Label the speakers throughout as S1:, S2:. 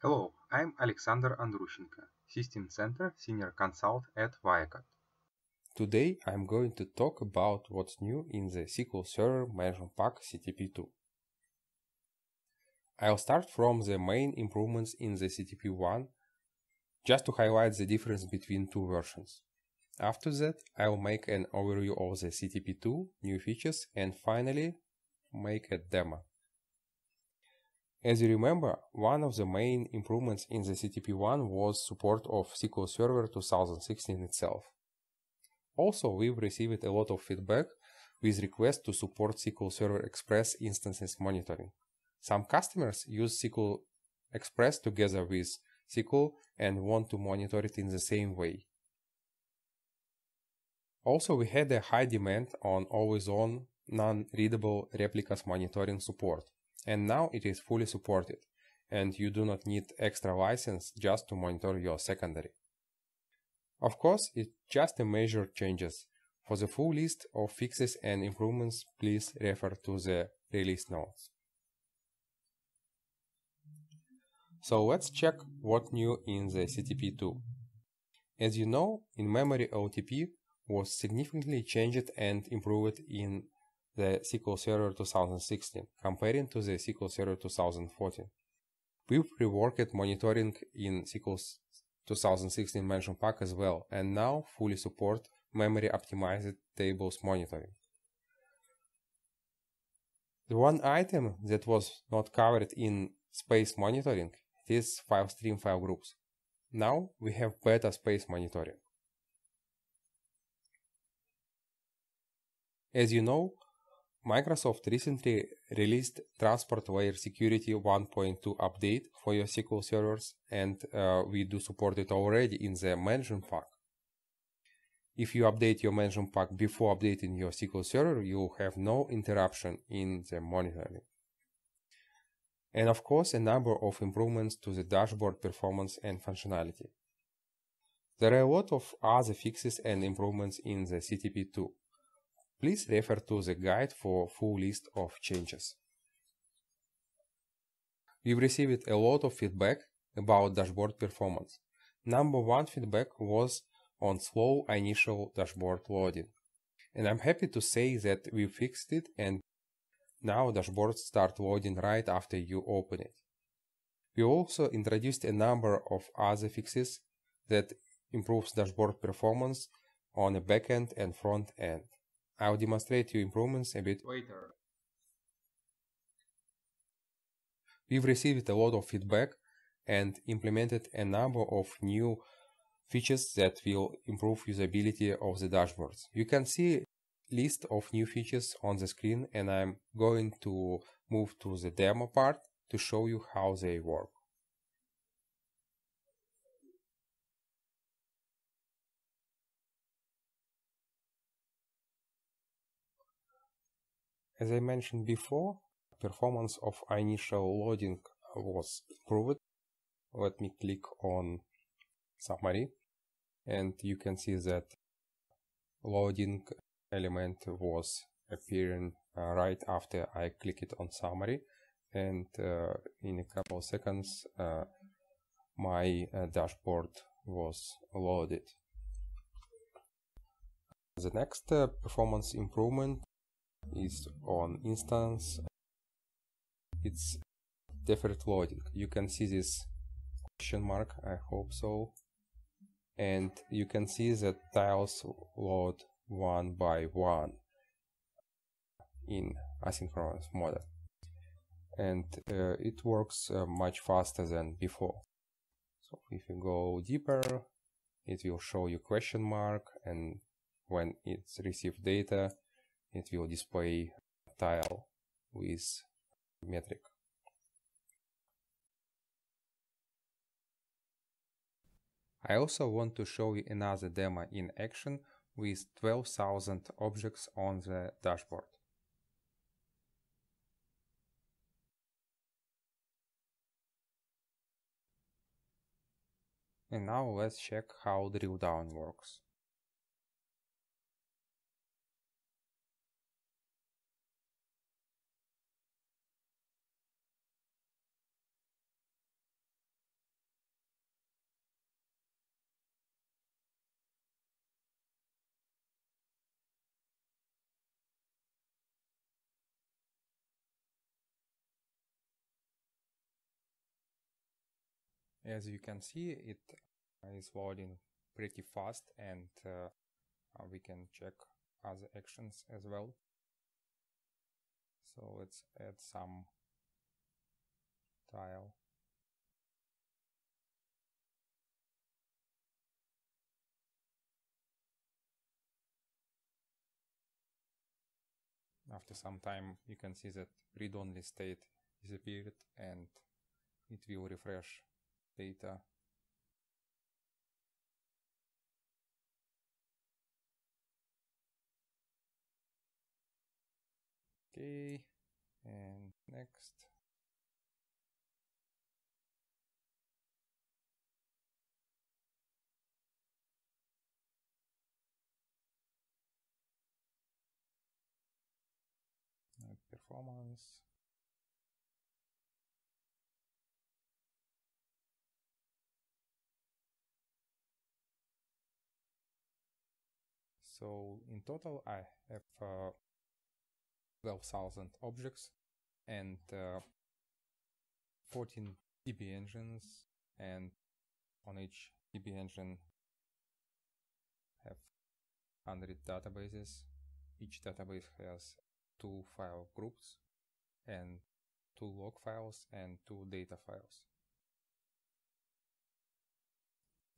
S1: Hello, I'm Alexander Andrushchenko, System Center Senior Consult at Viacom. Today I'm going to talk about what's new in the SQL Server Management Pack CTP2. I'll start from the main improvements in the CTP1 just to highlight the difference between two versions. After that, I'll make an overview of the CTP2, new features, and finally make a demo. As you remember, one of the main improvements in the CTP1 was support of SQL Server 2016 itself. Also, we've received a lot of feedback with requests to support SQL Server Express instances monitoring. Some customers use SQL Express together with SQL and want to monitor it in the same way. Also, we had a high demand on always-on, non-readable replicas monitoring support. And now it is fully supported, and you do not need extra license just to monitor your secondary. Of course, it's just a major changes. For the full list of fixes and improvements, please refer to the release notes. So let's check what new in the CTP2. As you know, in-memory OTP was significantly changed and improved in the SQL Server 2016 comparing to the SQL Server 2014. We have reworked monitoring in SQL 2016 mention pack as well and now fully support memory optimized tables monitoring. The one item that was not covered in space monitoring is file stream file groups. Now we have better space monitoring. As you know, Microsoft recently released TransportWare Security 1.2 update for your SQL servers, and uh, we do support it already in the management pack. If you update your management pack before updating your SQL server, you have no interruption in the monitoring. And of course, a number of improvements to the dashboard performance and functionality. There are a lot of other fixes and improvements in the CTP too. Please refer to the guide for full list of changes. We've received a lot of feedback about dashboard performance. Number one feedback was on slow initial dashboard loading. And I'm happy to say that we fixed it and now dashboards start loading right after you open it. We also introduced a number of other fixes that improves dashboard performance on the backend and front end. I'll demonstrate you improvements a bit later. We've received a lot of feedback and implemented a number of new features that will improve usability of the dashboards. You can see list of new features on the screen and I'm going to move to the demo part to show you how they work. As I mentioned before, performance of initial loading was improved. Let me click on summary and you can see that loading element was appearing uh, right after I click it on summary and uh, in a couple of seconds uh, my uh, dashboard was loaded. The next uh, performance improvement is on instance it's deferred loading you can see this question mark i hope so and you can see that tiles load one by one in asynchronous model and uh, it works uh, much faster than before so if you go deeper it will show you question mark and when it received data it will display tile with metric. I also want to show you another demo in action with 12,000 objects on the dashboard. And now let's check how drill down works. As you can see, it uh, is loading pretty fast and uh, uh, we can check other actions as well. So let's add some tile. After some time you can see that read-only state disappeared and it will refresh data okay and next performance So in total I have uh, 12,000 objects and uh, 14 DB engines and on each DB engine have 100 databases. Each database has two file groups and two log files and two data files.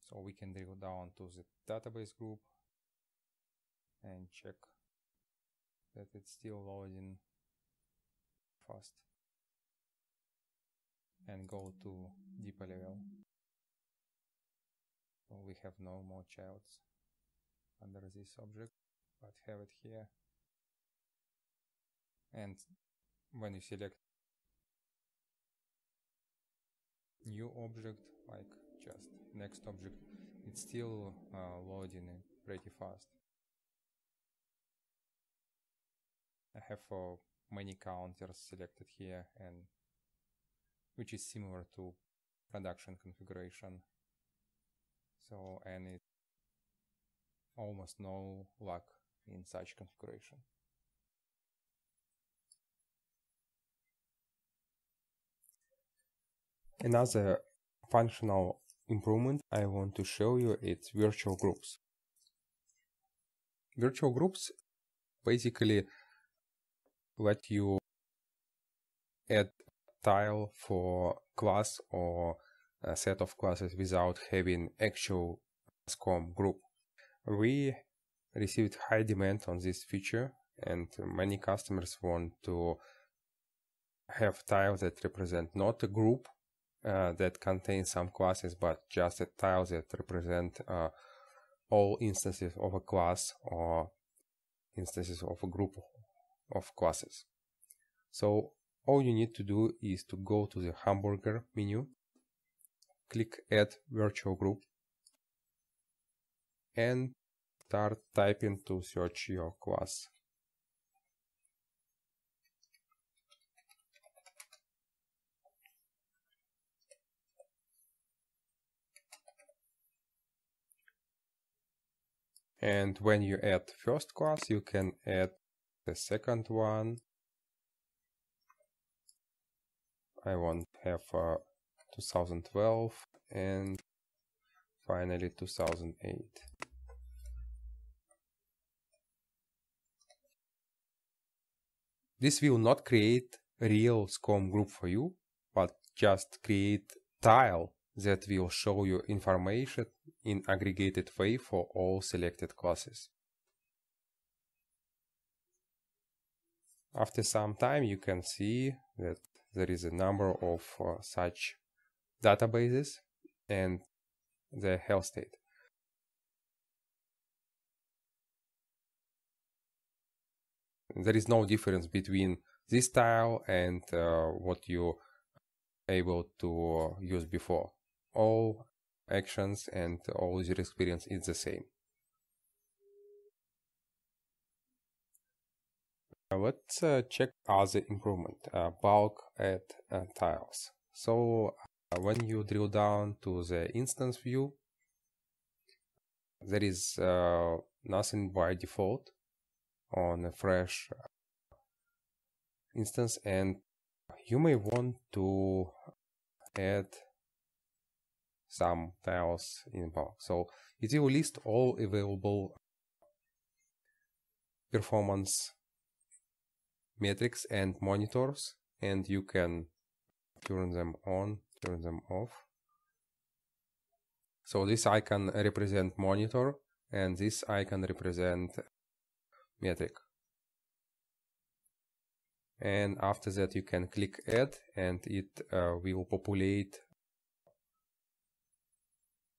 S1: So we can drill down to the database group and check that it's still loading fast and go to deeper level so we have no more childs under this object but have it here and when you select new object like just next object it's still uh, loading pretty fast I have uh, many counters selected here and which is similar to production configuration. So and it almost no luck in such configuration. Another functional improvement I want to show you is virtual groups. Virtual groups basically let you add tile for class or a uh, set of classes without having actual SCOM group. We received high demand on this feature and many customers want to have tiles that represent not a group uh, that contains some classes but just a tile that represent uh, all instances of a class or instances of a group of classes. So all you need to do is to go to the hamburger menu, click add virtual group and start typing to search your class. And when you add first class, you can add the second one I want have uh, 2012 and finally 2008 this will not create real SCOM group for you but just create tile that will show you information in aggregated way for all selected classes After some time, you can see that there is a number of uh, such databases and the health state. There is no difference between this style and uh, what you able to uh, use before. All actions and all user experience is the same. Uh, let's uh, check other improvement, uh, bulk add uh, tiles. So uh, when you drill down to the instance view, there is uh, nothing by default on a fresh instance and you may want to add some tiles in bulk. So it will list all available performance metrics and monitors and you can turn them on, turn them off. So this icon represent monitor and this icon represent metric. And after that you can click add and it uh, will populate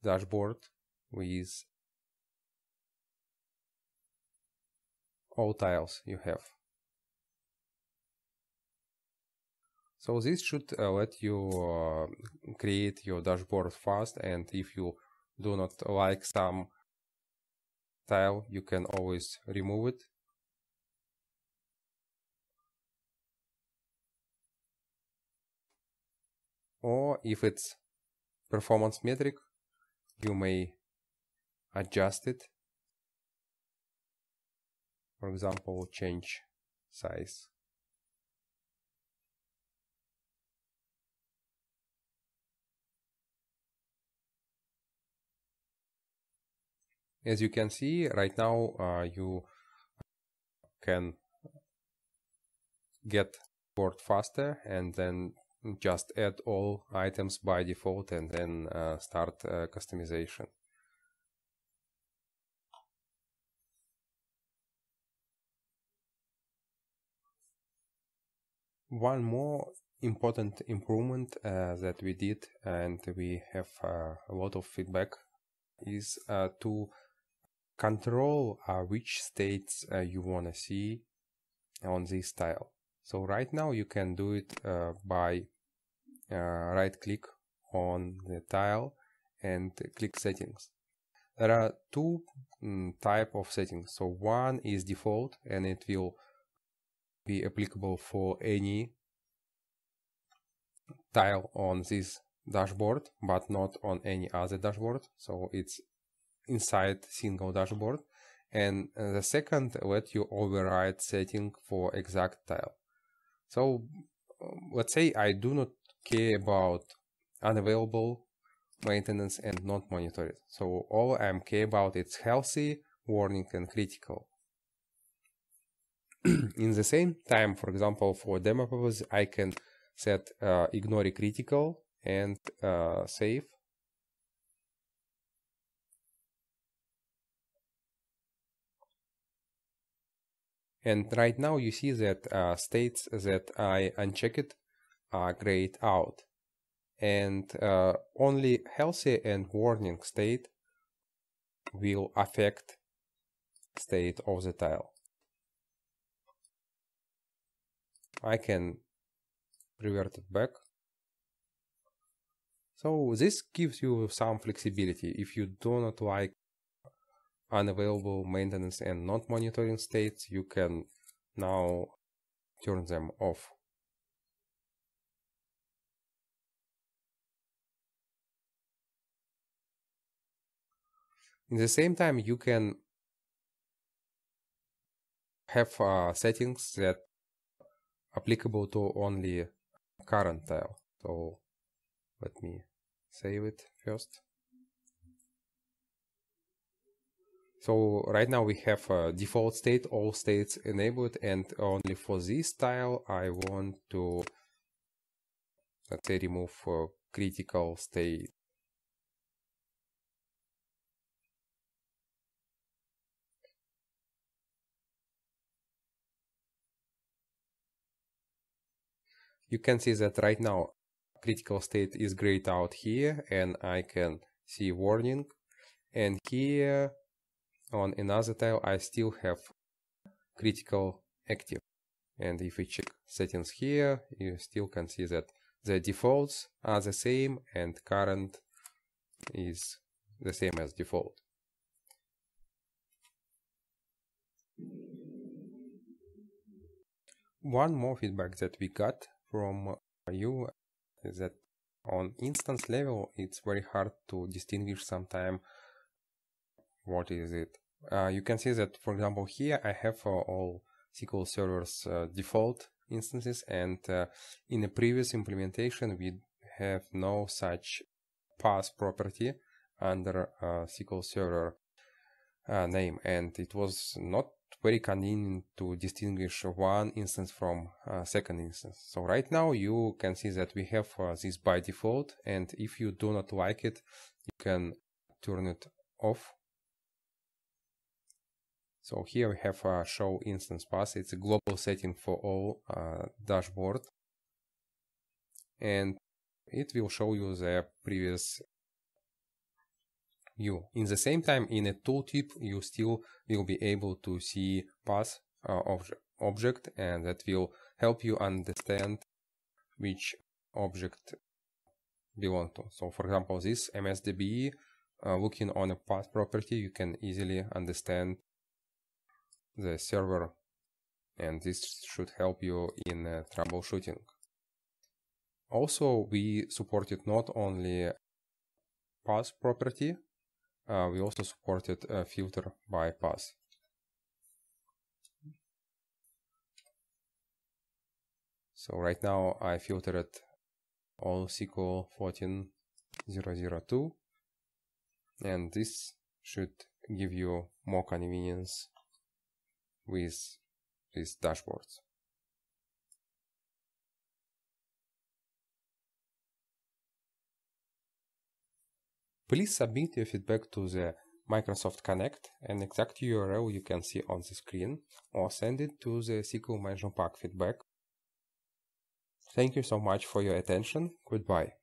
S1: dashboard with all tiles you have. So this should uh, let you uh, create your dashboard fast and if you do not like some tile, you can always remove it. Or if it's performance metric, you may adjust it. For example, change size. as you can see right now uh, you can get board faster and then just add all items by default and then uh, start uh, customization. One more important improvement uh, that we did and we have uh, a lot of feedback is uh, to control uh, which states uh, you want to see on this tile. So right now you can do it uh, by uh, right click on the tile and click settings. There are two mm, type of settings. So one is default and it will be applicable for any tile on this dashboard but not on any other dashboard so it's inside single dashboard. And uh, the second let you override setting for exact tile. So um, let's say I do not care about unavailable maintenance and not monitored. So all I'm care about is healthy, warning and critical. in the same time, for example, for demo purpose, I can set uh, ignore critical and uh, save And right now you see that uh, states that I unchecked are grayed out. And uh, only healthy and warning state will affect state of the tile. I can revert it back. So this gives you some flexibility if you do not like unavailable maintenance and not monitoring states, you can now turn them off. In the same time, you can have uh, settings that applicable to only current tile. So let me save it first. So right now we have a default state, all states enabled, and only for this style I want to let's say remove critical state. You can see that right now critical state is grayed out here and I can see warning and here on another tile I still have critical active. And if we check settings here, you still can see that the defaults are the same and current is the same as default. One more feedback that we got from you is that on instance level it's very hard to distinguish sometimes what is it. Uh, you can see that, for example, here I have uh, all SQL Server's uh, default instances, and uh, in the previous implementation, we have no such path property under uh, SQL Server uh, name, and it was not very convenient to distinguish one instance from second instance. So right now you can see that we have this by default, and if you do not like it, you can turn it off so here we have a show instance path. It's a global setting for all uh, dashboard. And it will show you the previous view. In the same time, in a tooltip, you still will be able to see path uh, object, object and that will help you understand which object belong to. So for example, this MSDB, uh, looking on a path property, you can easily understand the server and this should help you in uh, troubleshooting. Also, we supported not only pass property, uh, we also supported uh, filter by pass. So right now I filtered all SQL 14002 and this should give you more convenience with this dashboard, Please submit your feedback to the Microsoft Connect, an exact URL you can see on the screen, or send it to the SQL Management Pack feedback. Thank you so much for your attention. Goodbye.